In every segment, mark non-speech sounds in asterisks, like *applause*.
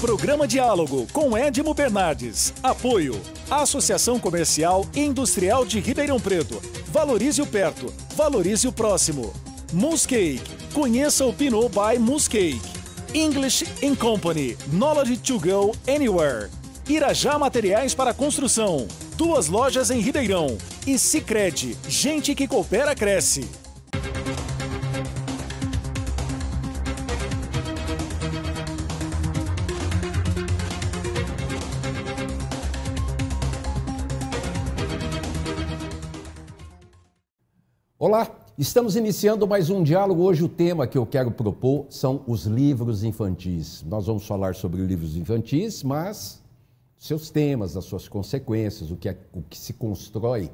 Programa Diálogo com Edmo Bernardes. Apoio. Associação Comercial e Industrial de Ribeirão Preto. Valorize o perto, valorize o próximo. Muscake. Conheça o Pinot by Muscake. English in Company. Knowledge to go anywhere. Irajá Materiais para Construção. Duas lojas em Ribeirão. E Sicredi. Gente que coopera cresce. Olá, estamos iniciando mais um diálogo. Hoje o tema que eu quero propor são os livros infantis. Nós vamos falar sobre livros infantis, mas seus temas, as suas consequências, o que, é, o que se constrói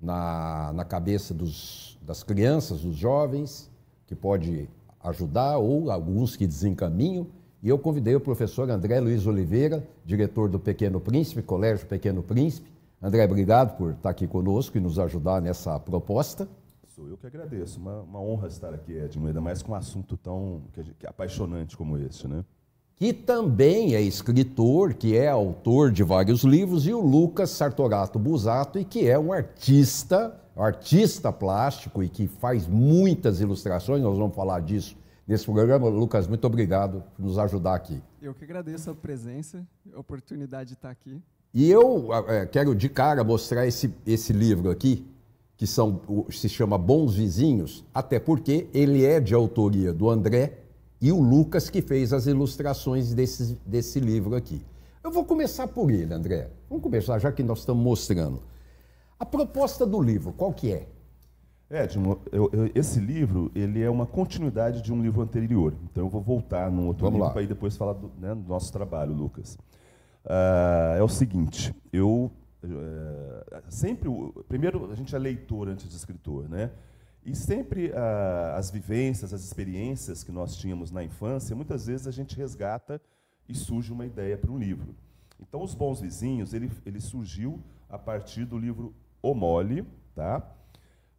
na, na cabeça dos, das crianças, dos jovens, que pode ajudar ou alguns que desencaminham. E eu convidei o professor André Luiz Oliveira, diretor do Pequeno Príncipe, Colégio Pequeno Príncipe. André, obrigado por estar aqui conosco e nos ajudar nessa proposta. Sou eu que agradeço. Uma, uma honra estar aqui, Edmundo. ainda mais com um assunto tão que, é apaixonante como esse, né? Que também é escritor, que é autor de vários livros, e o Lucas Sartorato Busato, e que é um artista, artista plástico e que faz muitas ilustrações, nós vamos falar disso nesse programa. Lucas, muito obrigado por nos ajudar aqui. Eu que agradeço a presença, a oportunidade de estar aqui. E eu é, quero de cara mostrar esse, esse livro aqui, que são, se chama Bons Vizinhos, até porque ele é de autoria do André e o Lucas que fez as ilustrações desse, desse livro aqui. Eu vou começar por ele, André. Vamos começar, já que nós estamos mostrando. A proposta do livro, qual que é? Edmo, eu, eu, esse livro ele é uma continuidade de um livro anterior. Então eu vou voltar num outro Vamos livro para depois falar do, né, do, nosso trabalho, Lucas. Uh, é o seguinte, eu eh, sempre primeiro a gente é leitor antes de escritor, né? E sempre a, ah, as vivências, as experiências que nós tínhamos na infância, muitas vezes a gente resgata e surge uma ideia para um livro. Então, Os Bons Vizinhos, ele, ele surgiu a partir do livro O Mole, tá?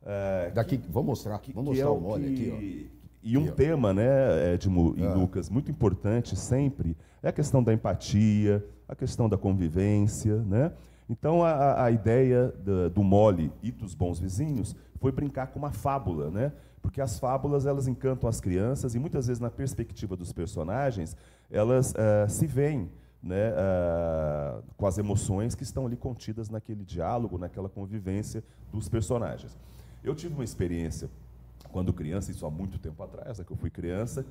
É, Daqui, que, vou mostrar, que, vamos mostrar que é o Mole que, aqui, ó. E um tema, né, Edmo e ah. Lucas, muito importante sempre, é a questão da empatia, a questão da convivência, né? Então, a, a ideia do, do mole e dos bons vizinhos foi brincar com uma fábula, né? porque as fábulas elas encantam as crianças e muitas vezes, na perspectiva dos personagens, elas uh, se veem né, uh, com as emoções que estão ali contidas naquele diálogo, naquela convivência dos personagens. Eu tive uma experiência quando criança, isso há muito tempo atrás, é que eu fui criança,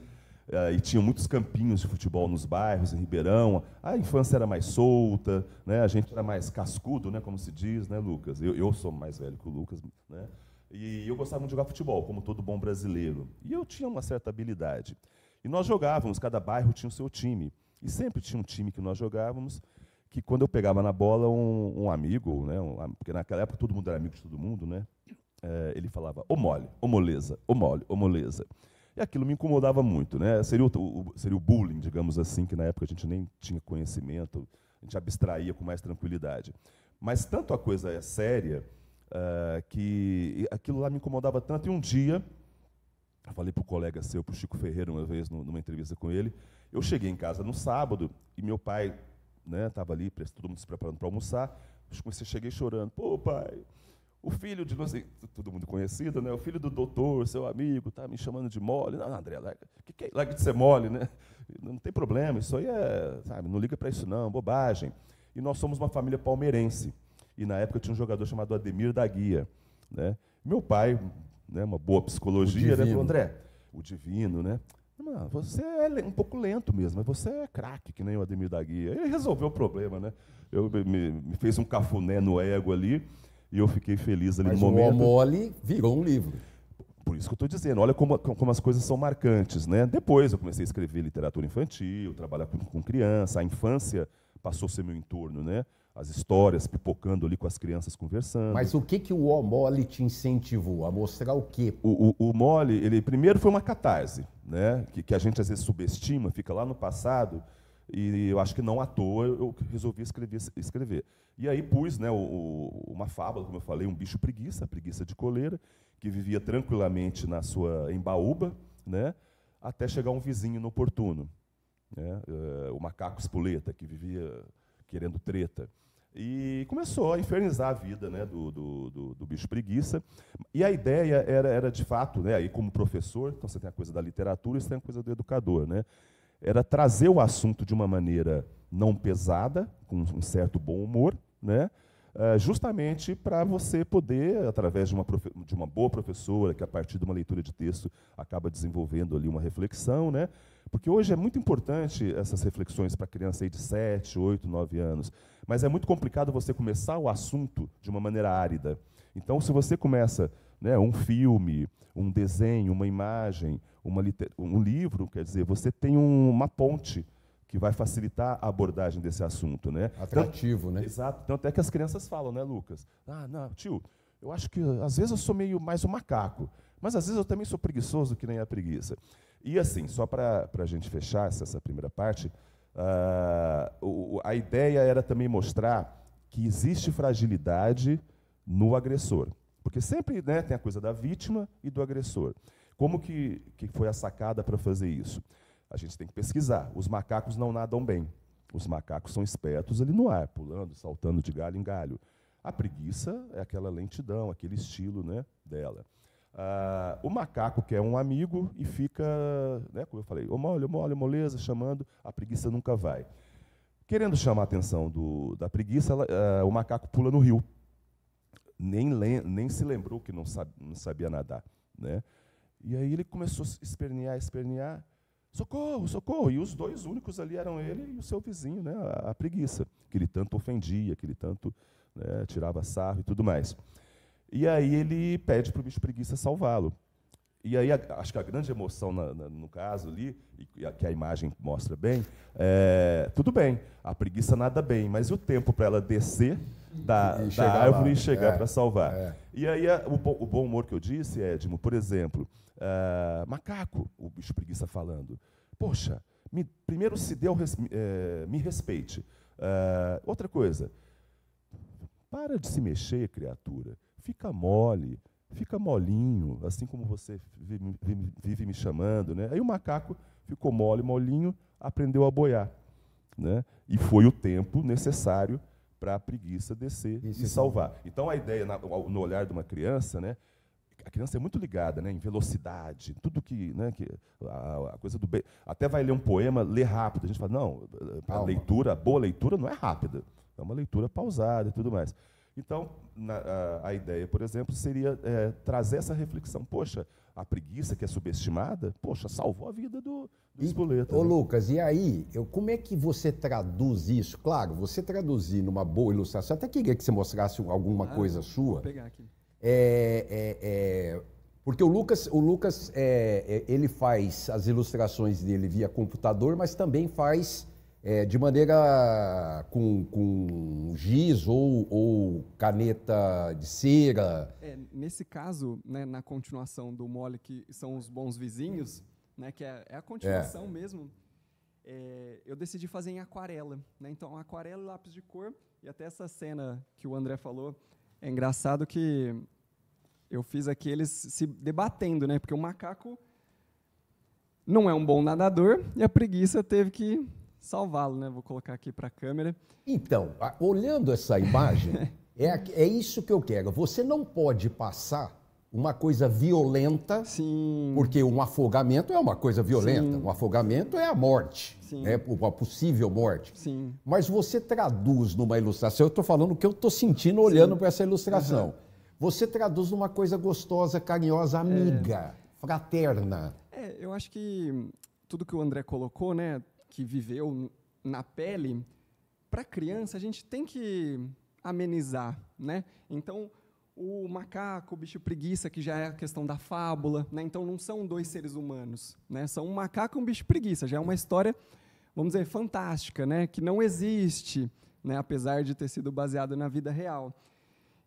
é, e tinha muitos campinhos de futebol nos bairros, em Ribeirão. A infância era mais solta, né? a gente era mais cascudo, né? como se diz, né, Lucas? Eu, eu sou mais velho que o Lucas. Né? E eu gostava muito de jogar futebol, como todo bom brasileiro. E eu tinha uma certa habilidade. E nós jogávamos, cada bairro tinha o seu time. E sempre tinha um time que nós jogávamos, que quando eu pegava na bola, um, um amigo, né? Um, porque naquela época todo mundo era amigo de todo mundo, né? É, ele falava, ô mole, ô moleza, ô mole, ô moleza. E aquilo me incomodava muito. Né? Seria, o, o, seria o bullying, digamos assim, que na época a gente nem tinha conhecimento, a gente abstraía com mais tranquilidade. Mas tanto a coisa é séria uh, que aquilo lá me incomodava tanto. E um dia, eu falei para o colega seu, para o Chico Ferreira, uma vez, numa entrevista com ele, eu cheguei em casa no sábado e meu pai estava né, ali, todo mundo se preparando para almoçar. Eu comecei, cheguei chorando. Pô, pai, o filho de não todo mundo conhecido, né? O filho do doutor, seu amigo, tá me chamando de mole. Não, André, larga, que que é, larga de ser mole, né? Não tem problema, isso aí é, sabe, não liga para isso não, bobagem. E nós somos uma família palmeirense. E na época tinha um jogador chamado Ademir da Guia, né? Meu pai, né, uma boa psicologia, né, falou, André, o divino, né? Não, você é um pouco lento mesmo, mas você é craque, que nem o Ademir da Guia. Ele resolveu o problema, né? Eu, me, me fez um cafuné no ego ali e eu fiquei feliz ali Mas no momento. Mas o mole virou um livro. Por isso que eu estou dizendo, olha como, como as coisas são marcantes. Né? Depois eu comecei a escrever literatura infantil, trabalhar com, com criança, a infância passou a ser meu entorno, né? As histórias pipocando ali com as crianças conversando. Mas o que que o O Mole te incentivou? A mostrar o quê? O, o, o Mole, ele primeiro foi uma catarse, né? Que, que a gente às vezes subestima, fica lá no passado e eu acho que não à toa eu resolvi escrever. escrever. E aí pus né, o, o, uma fábula, como eu falei, um bicho preguiça, preguiça de coleira, que vivia tranquilamente na sua embaúba, né, até chegar um vizinho inoportuno, né, eh, o macaco espoleta, que vivia querendo treta. E começou a infernizar a vida né, do, do, do, do bicho preguiça. E a ideia era, era de fato, né, aí como professor, então você tem a coisa da literatura e você tem a coisa do educador. Né, era trazer o assunto de uma maneira não pesada, com um certo bom humor, né? Uh, justamente para você poder, através de uma, de uma boa professora, que a partir de uma leitura de texto acaba desenvolvendo ali uma reflexão, né? porque hoje é muito importante essas reflexões para criança aí de 7, 8, 9 anos, mas é muito complicado você começar o assunto de uma maneira árida. Então, se você começa né, um filme, um desenho, uma imagem, uma um livro, quer dizer, você tem um, uma ponte que vai facilitar a abordagem desse assunto, né? Atrativo, né? Exato. Então até que as crianças falam, né, Lucas? Ah, não, tio, eu acho que às vezes eu sou meio mais um macaco, mas às vezes eu também sou preguiçoso que nem a preguiça. E assim, só para a gente fechar essa primeira parte, uh, o, a ideia era também mostrar que existe fragilidade no agressor. Porque sempre né, tem a coisa da vítima e do agressor. Como que, que foi a sacada para fazer isso? A gente tem que pesquisar. Os macacos não nadam bem. Os macacos são espertos ali no ar, pulando, saltando de galho em galho. A preguiça é aquela lentidão, aquele estilo né, dela. Ah, o macaco quer um amigo e fica, né, como eu falei, o mole, o mole, moleza, chamando, a preguiça nunca vai. Querendo chamar a atenção do, da preguiça, ela, ah, o macaco pula no rio nem, nem se lembrou que não, não sabia nadar. Né? E aí ele começou a espernear, espernear, socorro, socorro. E os dois únicos ali eram ele e o seu vizinho, né, a, a preguiça, que ele tanto ofendia, que ele tanto né, tirava sarro e tudo mais. E aí ele pede para o bicho preguiça salvá-lo. E aí, a, acho que a grande emoção na, na, no caso ali, e, a, que a imagem mostra bem, é, tudo bem, a preguiça nada bem, mas o tempo para ela descer da, e da árvore e chegar é, para salvar. É. E aí a, é, o, o, bom humor que eu disse, Edmo, por exemplo, uh, macaco, o bicho preguiça falando. Poxa, me, primeiro se deu, res, eh, me respeite. Uh, outra coisa, para de se mexer, criatura. Fica mole, fica molinho, assim como você vive, vive, vive me chamando. Né? Aí o macaco ficou mole, molinho, aprendeu a boiar. Né? E foi o tempo necessário para a preguiça descer Isso, e salvar. Então, a ideia na, no olhar de uma criança, né, a criança é muito ligada né, em velocidade, tudo que. Né, que a, a coisa do bem. Até vai ler um poema, ler rápido. A gente fala, não, a leitura, a boa leitura não é rápida. É uma leitura pausada e tudo mais. Então, na, a, a, ideia, por exemplo, seria é, trazer essa reflexão. Poxa, a preguiça que é subestimada, poxa, salvou a vida do, do e, Ô, né? Lucas, e aí, eu, como é que você traduz isso? Claro, você traduzir numa boa ilustração, até queria que você mostrasse alguma ah, coisa sua. Vou pegar aqui. É, é, é, porque o Lucas, o Lucas é, é, ele faz as ilustrações dele via computador, mas também faz é, de maneira com, com giz ou, ou caneta de cera. É, nesse caso, né, na continuação do mole que são os bons vizinhos, né, que é, é a continuação é. mesmo, é, eu decidi fazer em aquarela. Né, então, aquarela e lápis de cor, e até essa cena que o André falou, é engraçado que eu fiz aqui eles se debatendo, né, porque o macaco não é um bom nadador e a preguiça teve que salvá-lo, né? Vou colocar aqui para a câmera. Então, olhando essa imagem, *laughs* é, é isso que eu quero. Você não pode passar uma coisa violenta, Sim. porque um afogamento é uma coisa violenta. Sim. Um afogamento é a morte, Sim. né? uma possível morte. Sim. Mas você traduz numa ilustração, eu estou falando o que eu estou sentindo olhando para essa ilustração. Uhum. Você traduz numa coisa gostosa, carinhosa, amiga, é... fraterna. É, eu acho que tudo que o André colocou, né? que viveu na pele, para criança a gente tem que amenizar, né? Então, o macaco, o bicho preguiça, que já é a questão da fábula, né? Então não são dois seres humanos, né? São um macaco e um bicho preguiça, já é uma história, vamos dizer, fantástica, né? Que não existe, né? Apesar de ter sido baseado na vida real.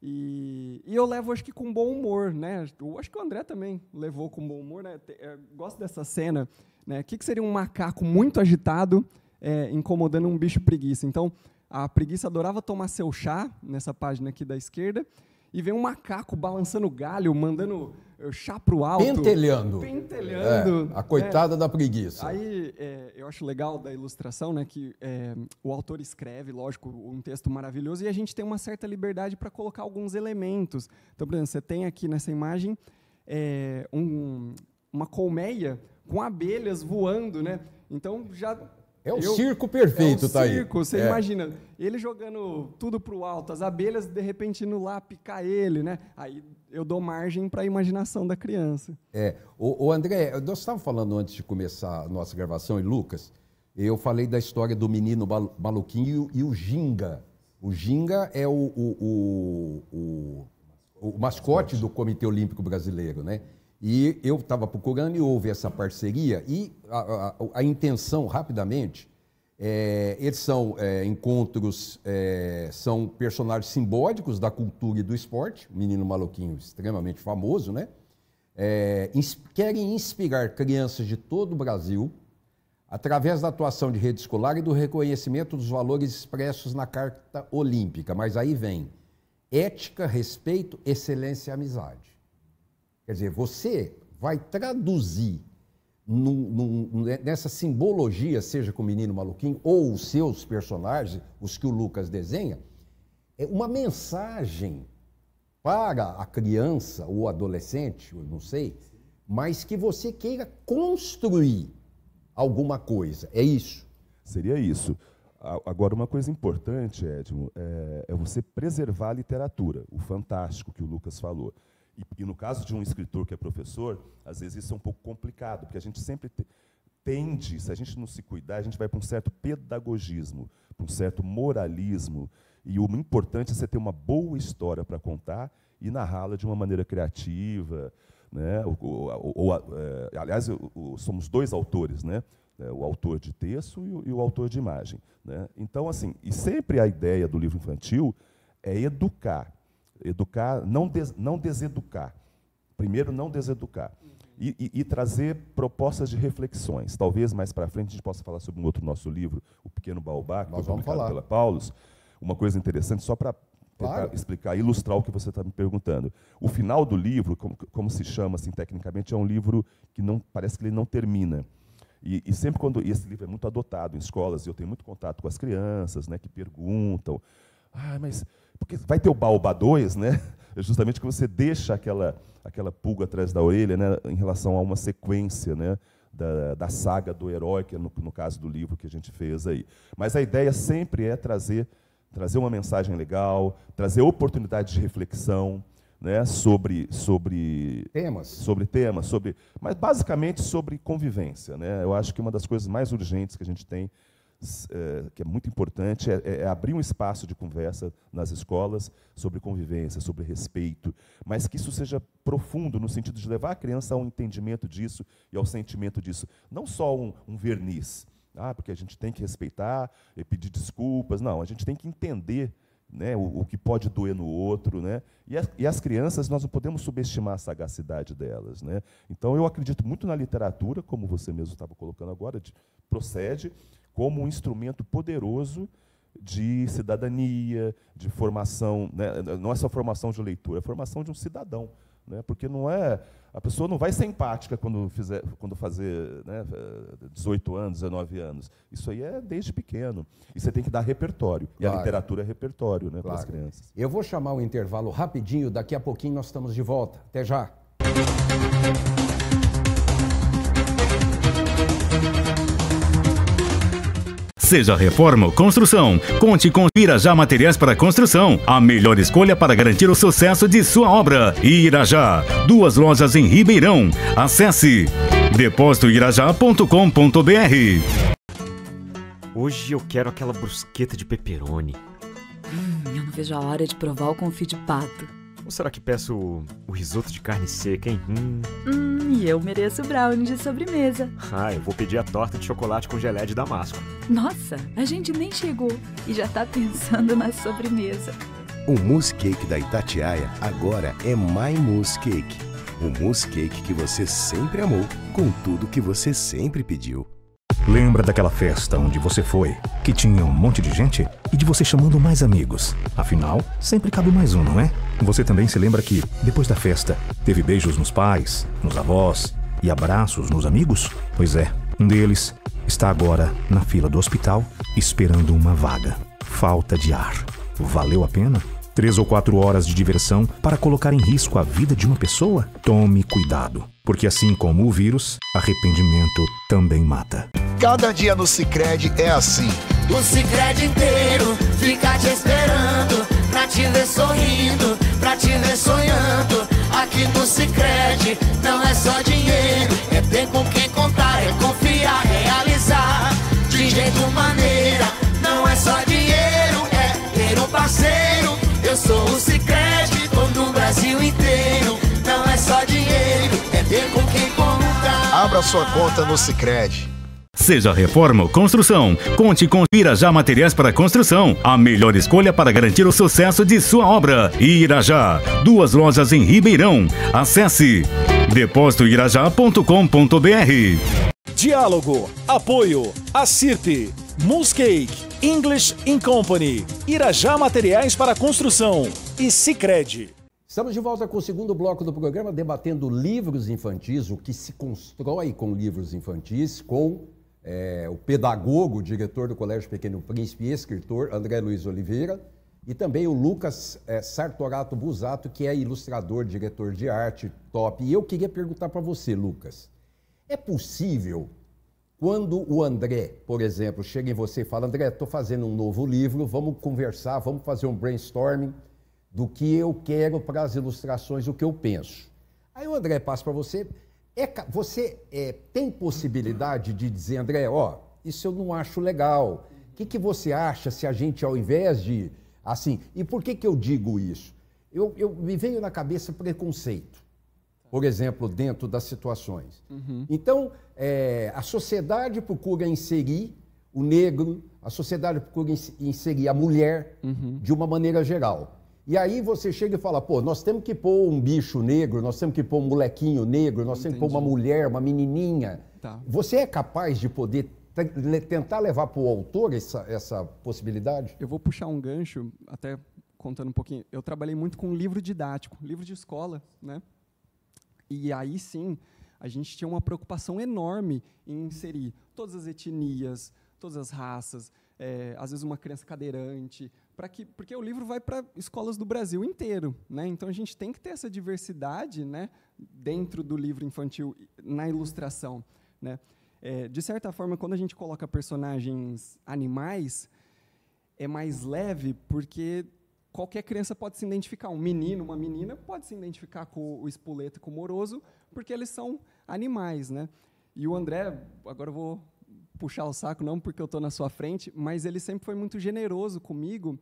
E, e, eu levo, acho que com bom humor, né? Eu acho que o André também levou com bom humor, né? Eu eh, gosto dessa cena né? O que, que seria um macaco muito agitado é, incomodando um bicho preguiça? Então, a preguiça adorava tomar seu chá, nessa página aqui da esquerda, e vem um macaco balançando galho, mandando eh, chá para o alto. Pentelhando. Pentelhando. É, a coitada é. da preguiça. Aí é, eu acho legal da ilustração, né? Que eh, o autor escreve, lógico, um texto maravilhoso, e a gente tem uma certa liberdade para colocar alguns elementos. Então, por exemplo, você tem aqui nessa imagem um, uma colmeia com abelhas voando, né? Então já é o circo perfeito, é um tá circo, aí. circo, você é. imagina. Ele jogando tudo pro alto, as abelhas de repente indo lá picar ele, né? Aí eu dou margem para a imaginação da criança. É. O, o André, nós estávamos falando antes de começar a nossa gravação, e Lucas, eu falei da história do menino maluquinho e, o Ginga. O Ginga é o, o, o, o mascote do Comitê Olímpico Brasileiro, né? E eu estava procurando e houve essa parceria e a, a, a intenção, rapidamente, é, eles são é, encontros, é, são personagens simbólicos da cultura e do esporte, menino maluquinho extremamente famoso, né? É, ins querem inspirar crianças de todo o Brasil através da atuação de rede escolar e do reconhecimento dos valores expressos na Carta Olímpica. Mas aí vem ética, respeito, excelência e amizade. Quer dizer, você vai traduzir no, no, nessa simbologia, seja com o menino maluquinho ou os seus personagens, os que o Lucas desenha, é uma mensagem para a criança ou adolescente, eu não sei, mas que você queira construir alguma coisa. É isso. Seria isso. Agora, uma coisa importante, Edmo, é, é você preservar a literatura, o fantástico que o Lucas falou. E, e, no caso de um escritor que é professor, às vezes isso é um pouco complicado, porque a gente sempre te, tende, se a gente não se cuidar, a gente vai para um certo pedagogismo, para um certo moralismo. E o importante é você ter uma boa história para contar e narrá-la de uma maneira criativa. Né? Ou, ou, ou é, aliás, eu, eu, somos dois autores, né? É, o autor de texto e o, e o autor de imagem. Né? Então, assim, e sempre a ideia do livro infantil é educar, Educar, não, des, não deseducar. Primeiro, não deseducar. E, e, e, trazer propostas de reflexões. Talvez mais para frente a gente possa falar sobre um outro nosso livro, O Pequeno Baobá, que Nós foi publicado falar. pela Paulus. Uma coisa interessante, só para claro. explicar, ilustrar o que você está me perguntando. O final do livro, como, como, se chama assim, tecnicamente, é um livro que não parece que ele não termina. E, e sempre quando e esse livro é muito adotado em escolas, e eu tenho muito contato com as crianças, né, que perguntam ah, mas. Porque vai ter o baobá 2, né? É justamente que você deixa aquela, aquela pulga atrás da orelha né, em relação a uma sequência né, da, da saga do herói, que é no, no caso do livro que a gente fez aí. Mas a ideia sempre é trazer, trazer uma mensagem legal, trazer oportunidade de reflexão, né, sobre, sobre temas, sobre temas, sobre, mas basicamente sobre convivência, né? Eu acho que uma das coisas mais urgentes que a gente tem eh, que é muito importante, é, é, abrir um espaço de conversa nas escolas sobre convivência, sobre respeito, mas que isso seja profundo, no sentido de levar a criança ao entendimento disso e ao sentimento disso. Não só um, um verniz, ah, porque a gente tem que respeitar e pedir desculpas. Não, a gente tem que entender né, o, o, que pode doer no outro, né? E as, e as, crianças nós não podemos subestimar a sagacidade delas, né? Então eu acredito muito na literatura, como você mesmo estava colocando agora, de, procede, como um instrumento poderoso de cidadania, de formação, né? não é só formação de leitura, é formação de um cidadão, né? porque não é a pessoa não vai ser empática quando fizer, quando fazer né, 18 anos, 19 anos. Isso aí é desde pequeno. E você tem que dar repertório. E a literatura é repertório né, claro. para as crianças. Eu vou chamar o intervalo rapidinho, daqui a pouquinho nós estamos de volta. Até já. Seja reforma ou construção, conte com Irajá Materiais para Construção, a melhor escolha para garantir o sucesso de sua obra. Irajá, duas lojas em Ribeirão. Acesse depósitoirajá.com.br. Hoje eu quero aquela brusqueta de pepperoni. Hum, eu não vejo a hora de provar o confit de pato. Ou será que peço o, o risoto de carne seca, hein? Hum. hum, e eu mereço brownie de sobremesa. Ah, eu vou pedir a torta de chocolate com gelé de damasco. Nossa, a gente nem chegou e já tá pensando na sobremesa. O mousse cake da Itatiaia agora é My Mousse Cake. O mousse cake que você sempre amou, com tudo que você sempre pediu. Lembra daquela festa onde você foi, que tinha um monte de gente e de você chamando mais amigos? Afinal, sempre cabe mais um, não é? Você também se lembra que, depois da festa, teve beijos nos pais, nos avós e abraços nos amigos? Pois é, um deles está agora na fila do hospital esperando uma vaga. Falta de ar. Valeu a pena? Três ou quatro horas de diversão para colocar em risco a vida de uma pessoa? Tome cuidado porque assim como o vírus, arrependimento também mata. Cada dia no Cicred é assim. O Cicred inteiro fica te esperando, pra te ver sorrindo, pra te ver sonhando. Aqui no Cicred não é só dinheiro, é tempo sua conta no Sicredi. Seja reforma ou construção, conte com Irajá Materiais para Construção, a melhor escolha para garantir o sucesso de sua obra. Irajá, duas lojas em Ribeirão. Acesse depósitoirajá.com.br. Diálogo, apoio, a CIRP, Moonscake, English in Company, Irajá Materiais para Construção e Sicredi. Estamos de volta com o segundo bloco do programa, debatendo livros infantis, o que se constrói com livros infantis, com é, o pedagogo, diretor do Colégio Pequeno Príncipe e escritor André Luiz Oliveira, e também o Lucas é, Sartorato Busato, que é ilustrador, diretor de arte, top. E eu queria perguntar para você, Lucas, é possível quando o André, por exemplo, chega em você e fala: André, estou fazendo um novo livro, vamos conversar, vamos fazer um brainstorming do que eu quero para as ilustrações, o que eu penso. Aí o André passa para você. É, você é, tem possibilidade de dizer, André, ó, isso eu não acho legal. O que, que você acha se a gente, ao invés de. Assim, e por que, que eu digo isso? Eu, eu me veio na cabeça preconceito, por exemplo, dentro das situações. Uhum. Então, é, a sociedade procura inserir o negro, a sociedade procura inserir a mulher uhum. de uma maneira geral. E aí você chega e fala, pô, nós temos que pôr um bicho negro, nós temos que pôr um molequinho negro, nós Entendi. temos que pôr uma mulher, uma menininha. Tá. Você é capaz de poder tentar levar para o autor essa, essa possibilidade? Eu vou puxar um gancho, até contando um pouquinho. Eu trabalhei muito com livro didático, livro de escola, né? E aí sim, a gente tinha uma preocupação enorme em inserir todas as etnias, todas as raças, é, às vezes uma criança cadeirante, para que porque o livro vai para escolas do Brasil inteiro, né? Então a gente tem que ter essa diversidade, né, dentro do livro infantil na ilustração, né? É, de certa forma, quando a gente coloca personagens animais, é mais leve porque qualquer criança pode se identificar, um menino, uma menina pode se identificar com o espoleto, com o moroso, porque eles são animais, né? E o André, agora eu vou puxar o saco, não porque eu estou na sua frente, mas ele sempre foi muito generoso comigo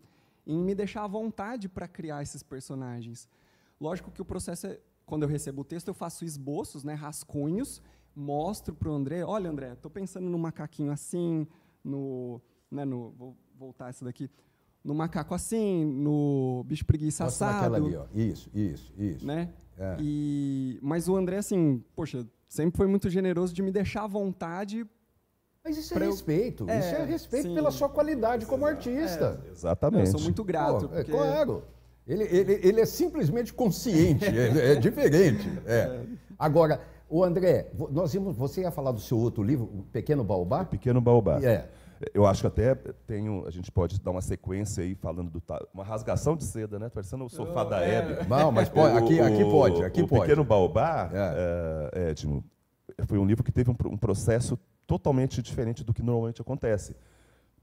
em me deixar à vontade para criar esses personagens. Lógico que o processo é, quando eu recebo o texto, eu faço esboços, né, rascunhos, mostro para o André, olha, André, estou pensando no macaquinho assim, no, né, no, vou voltar essa daqui, no macaco assim, no bicho preguiça assado. Ali, ó. Isso, isso, isso. Né? É. E, mas o André, assim, poxa, sempre foi muito generoso de me deixar à vontade mas isso é respeito. É, isso é respeito sim. pela sua qualidade como é, artista. É, exatamente. Eu sou muito grato. Pô, é, porque... Claro. Ele, ele, ele é simplesmente consciente, é, é, diferente. *laughs* É. Agora, o André, nós vimos você ia falar do seu outro livro, O Pequeno Baobá? O Pequeno Baobá. É. Eu acho que até tenho, a gente pode dar uma sequência aí falando do uma rasgação de seda, né? Parecendo o sofá oh, da é. Hebe. Não, mas pode, aqui, aqui pode, aqui o pode. O Pequeno Baobá, é. é. Edmo, foi um livro que teve um, um processo totalmente diferente do que normalmente acontece.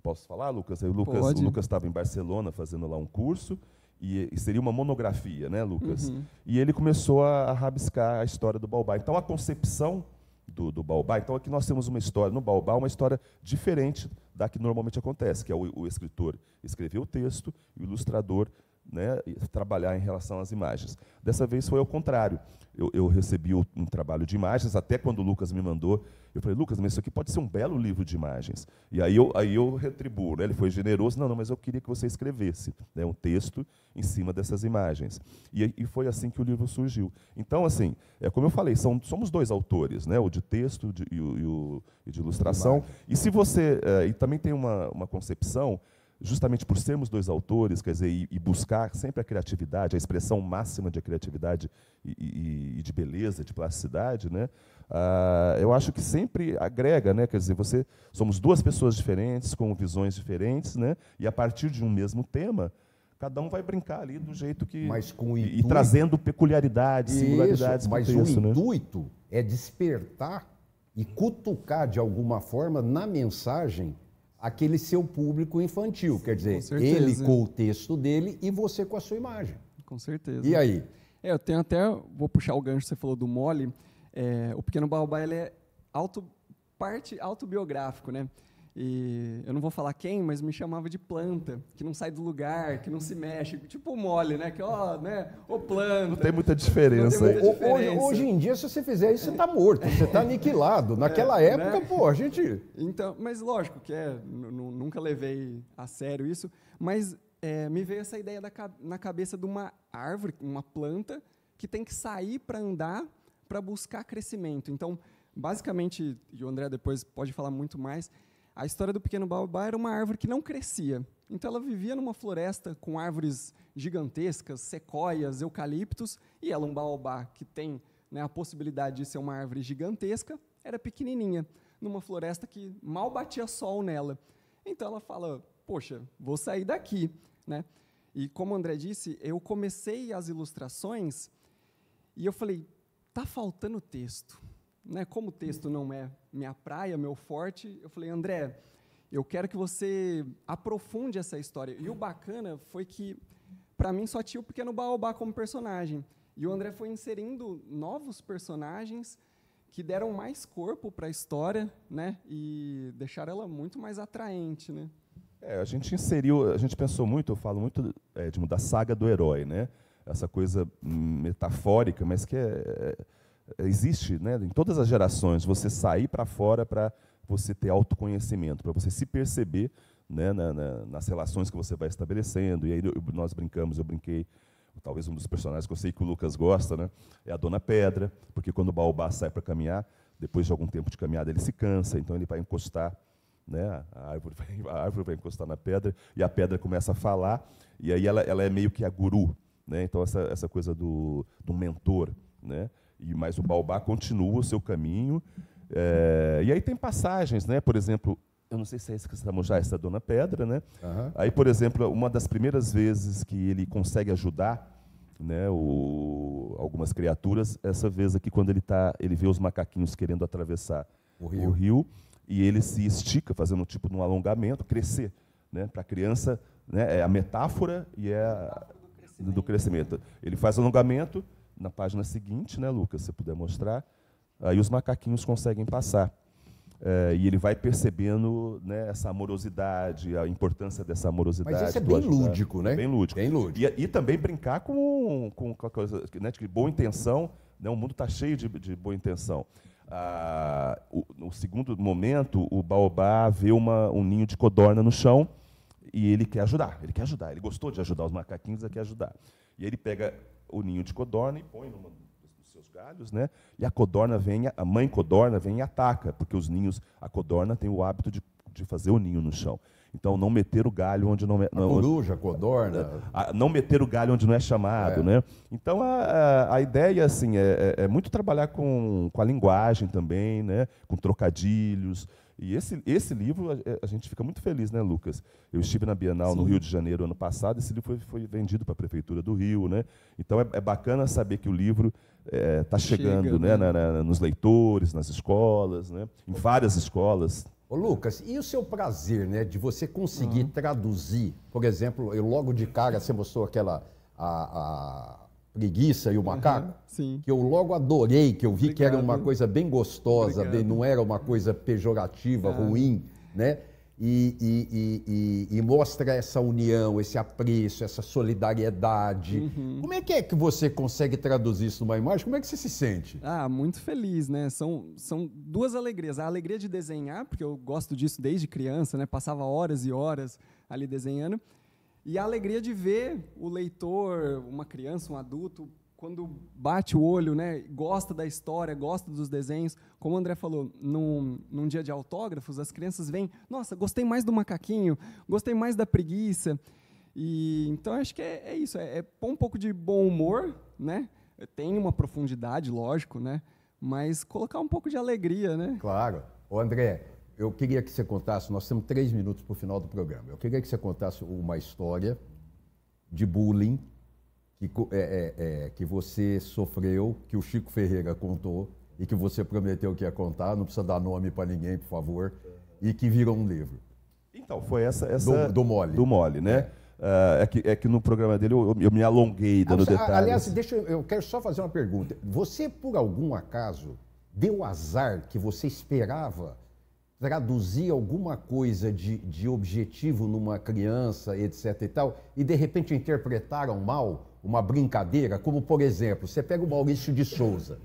Posso falar, Lucas? o Lucas estava em Barcelona fazendo lá um curso, e, e seria uma monografia, né, Lucas? Uhum. E ele começou a, a, rabiscar a história do baobá. Então, a concepção do, do baobá, então aqui nós temos uma história, no baobá, uma história diferente da que normalmente acontece, que é o, o escritor escreveu o texto e o ilustrador né, trabalhar em relação às imagens. Dessa vez foi ao contrário. Eu, eu, recebi um trabalho de imagens, até quando o Lucas me mandou, eu falei, Lucas, mas isso aqui pode ser um belo livro de imagens. E aí eu, aí eu retribuo. Né? Ele foi generoso, não, não, mas eu queria que você escrevesse né, um texto em cima dessas imagens. E, e, foi assim que o livro surgiu. Então, assim, é como eu falei, são, somos dois autores, né? o de texto de, e, o, e, o, de ilustração. E se você. É, e também tem uma, uma concepção justamente por sermos dois autores, quer dizer, e, e buscar sempre a criatividade, a expressão máxima de criatividade e, e, e de beleza, de plasticidade, né? Ah, eu acho que sempre agrega, né? Quer dizer, você somos duas pessoas diferentes, com visões diferentes, né? E a partir de um mesmo tema, cada um vai brincar ali do jeito que mas com intuito, e, trazendo peculiaridades, isso, singularidades. Mas o isso, intuito né? é despertar e cutucar de alguma forma na mensagem aquele seu público infantil. Sim, Quer dizer, ele com o texto dele e você com a sua imagem. Com certeza. E aí? É, eu tenho até, vou puxar o gancho que você falou do mole. É, o Pequeno Baobá ele é auto, parte autobiográfico, né? E eu não vou falar quem, mas me chamava de planta, que não sai do lugar, que não se mexe, tipo mole, né? Que ó, né? O planta. Não tem muita diferença, tem muita diferença. Hoje, hoje, em dia, se você fizer isso, você está morto, você está aniquilado. *laughs* É, Naquela é, época, né? pô, a gente. Então, mas lógico que é, nunca levei a sério isso, mas é, me veio essa ideia da, na cabeça de uma árvore, uma planta, que tem que sair para andar para buscar crescimento. Então, basicamente, e o André depois pode falar muito mais a história do pequeno baobá era uma árvore que não crescia. Então ela vivia numa floresta com árvores gigantescas, sequoias, eucaliptos, e ela, um baobá que tem né, a possibilidade de ser uma árvore gigantesca, era pequenininha, numa floresta que mal batia sol nela. Então ela fala: Poxa, vou sair daqui. Né? E como o André disse, eu comecei as ilustrações e eu falei: tá faltando texto. Né? Como o texto não é minha praia, meu forte, eu falei, André, eu quero que você aprofunde essa história. E o bacana foi que, para mim, só tinha o Pequeno Baobá como personagem. E o André foi inserindo novos personagens que deram mais corpo para a história, né? E deixaram ela muito mais atraente, né? É, a gente inseriu, a gente pensou muito, eu falo muito, Edmo, é, da saga do herói, né? Essa coisa hum, metafórica, mas que é, é eh, existe né, em todas as gerações, você sair para fora para você ter autoconhecimento, para você se perceber né, na, na, nas relações que você vai estabelecendo. E aí eu, nós brincamos, eu brinquei, talvez um dos personagens que eu sei que o Lucas gosta, né, é a Dona Pedra, porque quando o Baobá sai para caminhar, depois de algum tempo de caminhada ele se cansa, então ele vai encostar né? A árvore, *laughs* vai, a árvore vai encostar na pedra e a pedra começa a falar e aí ela, ela é meio que a guru, né? Então essa, essa coisa do, do mentor, né? E, mas o Baobá continua o seu caminho. É, e aí tem passagens, né? por exemplo, eu não sei se é esse que estamos tá já, ah, essa Dona Pedra. Né? Uhum. Aí, por exemplo, uma das primeiras vezes que ele consegue ajudar né, o, algumas criaturas, essa vez aqui, quando ele, tá, ele vê os macaquinhos querendo atravessar o rio, o rio e ele se estica, fazendo tipo um alongamento, crescer. Né? Para a criança, né, é a metáfora e é a, do crescimento. Ele faz alongamento na página seguinte, né, Lucas, se puder mostrar, aí os macaquinhos conseguem passar. É, e ele vai percebendo né, essa amorosidade, a importância dessa amorosidade. Mas isso é bem lúdico, né? É bem lúdico. Bem lúdico. E, e também brincar com, com, com coisa, né, de boa intenção, né, o mundo está cheio de, de, boa intenção. Ah, o, no segundo momento, o baobá vê uma, um ninho de codorna no chão e ele quer ajudar, ele quer ajudar, ele gostou de ajudar os macaquinhos, ele quer ajudar. E ele pega o ninho de codorna e põe numa dos seus galhos, né? E a codorna vem, a mãe codorna vem e ataca, porque os ninhos, a codorna tem o hábito de, de fazer o ninho no chão. Então, não meter o galho onde não é. Não, coruja, codorna. A, a, não meter o galho onde não é chamado. É. Né? Então, a, a ideia assim, é, é, é, muito trabalhar com, com a linguagem também, né? com trocadilhos, e esse, esse livro, a, a, gente fica muito feliz, né, Lucas? Eu estive na Bienal Sim. no Rio de Janeiro ano passado, esse livro foi, foi vendido para a Prefeitura do Rio, né? Então é, é bacana saber que o livro está é, tá chegando Chega, né, né? Na, na, nos leitores, nas escolas, né? em várias escolas. Ô Lucas, e o seu prazer né, de você conseguir uhum. traduzir? Por exemplo, eu logo de cara você mostrou aquela. A, a Preguiça e o Macaco, uhum, sim. que eu logo adorei, que eu vi Obrigado. que era uma coisa bem gostosa, não era uma coisa pejorativa, ah. ruim, né? E, e, e, e, mostra essa união, esse apreço, essa solidariedade. Uhum. Como é que é que você consegue traduzir isso numa imagem? Como é que você se sente? Ah, muito feliz, né? São, são duas alegrias. A alegria de desenhar, porque eu gosto disso desde criança, né? Passava horas e horas ali desenhando. E a alegria de ver o leitor, uma criança, um adulto, quando bate o olho, né, gosta da história, gosta dos desenhos. Como o André falou, num, num dia de autógrafos, as crianças vêm, nossa, gostei mais do macaquinho, gostei mais da preguiça. E, então, acho que é, é isso, é, é pôr um pouco de bom humor, né? Tem uma profundidade, lógico, né? Mas colocar um pouco de alegria, né? Claro. Ô, André, eu queria que você contasse, nós temos três minutos para o final do programa. Eu queria que você contasse uma história de bullying que, é, é, é, que você sofreu, que o Chico Ferreira contou e que você prometeu que ia contar. Não precisa dar nome para ninguém, por favor. E que virou um livro. Então, foi essa. essa do, do mole. Do mole, né? Uh, é, que, é que no programa dele eu, eu me alonguei dando detalhes. Aliás, deixa eu, eu quero só fazer uma pergunta. Você, por algum acaso, deu azar que você esperava traduzir alguma coisa de, de objetivo numa criança, etc e tal, e de repente interpretaram mal uma brincadeira, como por exemplo, você pega o Maurício de Souza,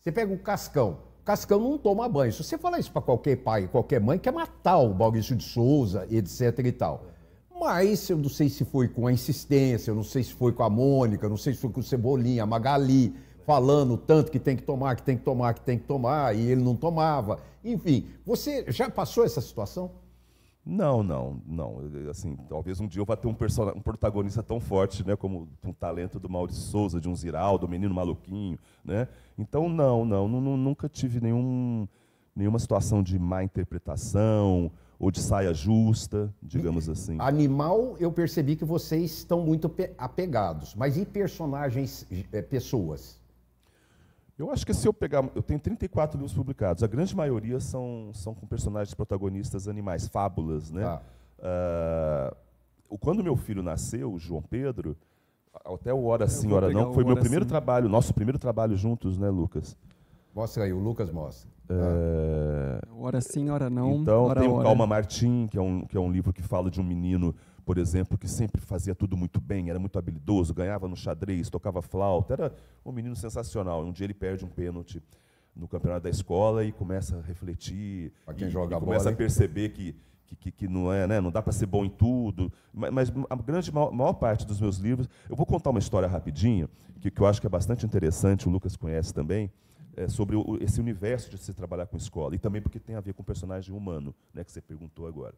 você pega o Cascão, Cascão não toma banho. Se você falar isso para qualquer pai, qualquer mãe, quer matar o Maurício de Souza, etc e tal. Mas eu não sei se foi com a insistência, eu não sei se foi com a Mônica, eu não sei se foi com o Cebolinha, a Magali, falando tanto que tem que tomar, que tem que tomar, que tem que tomar, e ele não tomava. Enfim, você já passou essa situação? Não, não, não. Assim, talvez um dia eu vá ter um, um protagonista tão forte, né, como um talento do Maurício Souza, de um Ziraldo, do menino maluquinho, né? Então, não, não, não nunca tive nenhum, nenhuma situação de má interpretação ou de saia justa, digamos assim. Animal, eu percebi que vocês estão muito apegados, mas e personagens, eh, pessoas? Eu acho que se eu pegar. Eu tenho 34 livros publicados, a grande maioria são, são com personagens protagonistas animais, fábulas, né? Tá. Ah. Uh, quando meu filho nasceu, o João Pedro, até o Hora Sim, Hora Não, foi meu primeiro trabalho, nosso primeiro trabalho juntos, né, Lucas? Mostra aí, o Lucas mostra. É... Tá. Hora sim, hora não. Então, tem o Calma Martim, que é, um, que é um livro que fala de um menino por exemplo, que sempre fazia tudo muito bem, era muito habilidoso, ganhava no xadrez, tocava flauta, era um menino sensacional. Um dia ele perde um pênalti no campeonato da escola e começa a refletir, quem e, joga e começa bola, a perceber que, que, que, não é, né? não dá para ser bom em tudo. Mas, mas a grande maior, maior, parte dos meus livros, eu vou contar uma história rapidinha que, que eu acho que é bastante interessante. O Lucas conhece também. É, sobre o, esse universo de se trabalhar com escola e também porque tem a ver com personagem humano, né, que você perguntou agora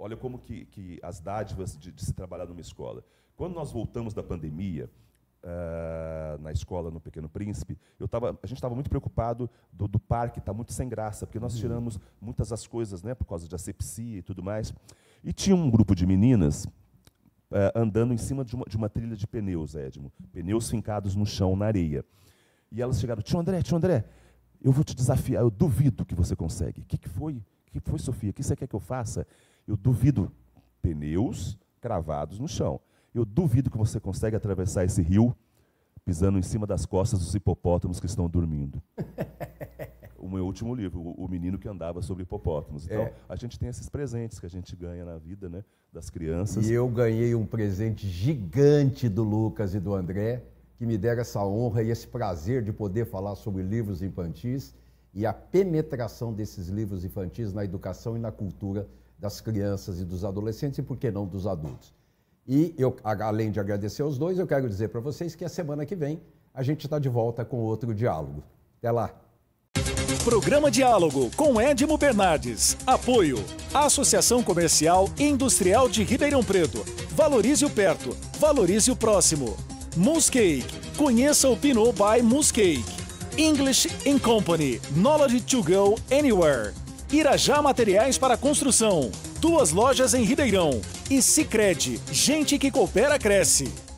olha como que, que as dádivas de, de, se trabalhar numa escola. Quando nós voltamos da pandemia, uh, na escola, no Pequeno Príncipe, eu tava, a gente estava muito preocupado do, do parque estar tá muito sem graça, porque nós uhum. tiramos muitas das coisas, né, por causa de asepsia e tudo mais. E tinha um grupo de meninas uh, andando em cima de uma, de uma trilha de pneus, Edmo. Pneus fincados no chão, na areia. E elas chegaram, tio André, tio André, eu vou te desafiar, eu duvido que você consegue. O que, que foi? O que foi, Sofia? O que você quer que eu faça? Eu duvido. Pneus cravados no chão. Eu duvido que você consegue atravessar esse rio pisando em cima das costas dos hipopótamos que estão dormindo. *laughs* o meu último livro, O Menino que Andava sobre Hipopótamos. Então, é. a gente tem esses presentes que a gente ganha na vida, né? Das crianças. E eu ganhei um presente gigante do Lucas e do André, que me deram essa honra e esse prazer de poder falar sobre livros infantis e a penetração desses livros infantis na educação e na cultura das crianças e dos adolescentes e, por que não, dos adultos. E eu, além de agradecer aos dois, eu quero dizer para vocês que a semana que vem a gente está de volta com outro diálogo. Até lá! Programa Diálogo com Edmo Bernardes. Apoio. Associação Comercial e Industrial de Ribeirão Preto. Valorize o perto, valorize o próximo. Muscake. Conheça o Pinot by Muscake. English in Company. Knowledge to go anywhere. Irajá Materiais para Construção, duas lojas em Ribeirão e Cicred. gente que coopera cresce.